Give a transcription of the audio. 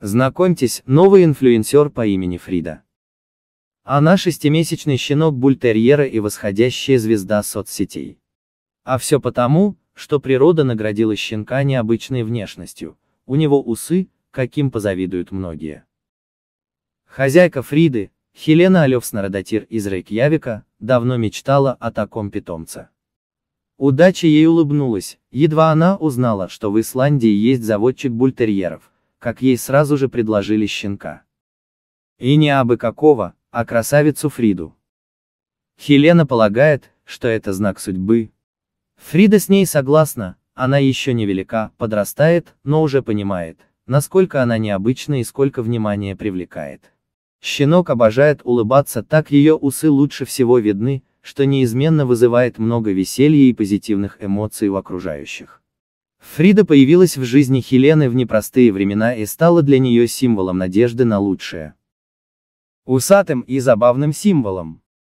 Знакомьтесь, новый инфлюенсер по имени Фрида. Она шестимесячный щенок бультерьера и восходящая звезда соцсетей. А все потому, что природа наградила щенка необычной внешностью, у него усы, каким позавидуют многие. Хозяйка Фриды, Хелена Алёв-Снарадатир из Рейкьявика, давно мечтала о таком питомце. Удача ей улыбнулась, едва она узнала, что в Исландии есть заводчик бультерьеров – как ей сразу же предложили щенка. И не абы какого, а красавицу Фриду. Хелена полагает, что это знак судьбы. Фрида с ней согласна, она еще не велика, подрастает, но уже понимает, насколько она необычна и сколько внимания привлекает. Щенок обожает улыбаться, так ее усы лучше всего видны, что неизменно вызывает много веселья и позитивных эмоций у окружающих. Фрида появилась в жизни Хелены в непростые времена и стала для нее символом надежды на лучшее. Усатым и забавным символом.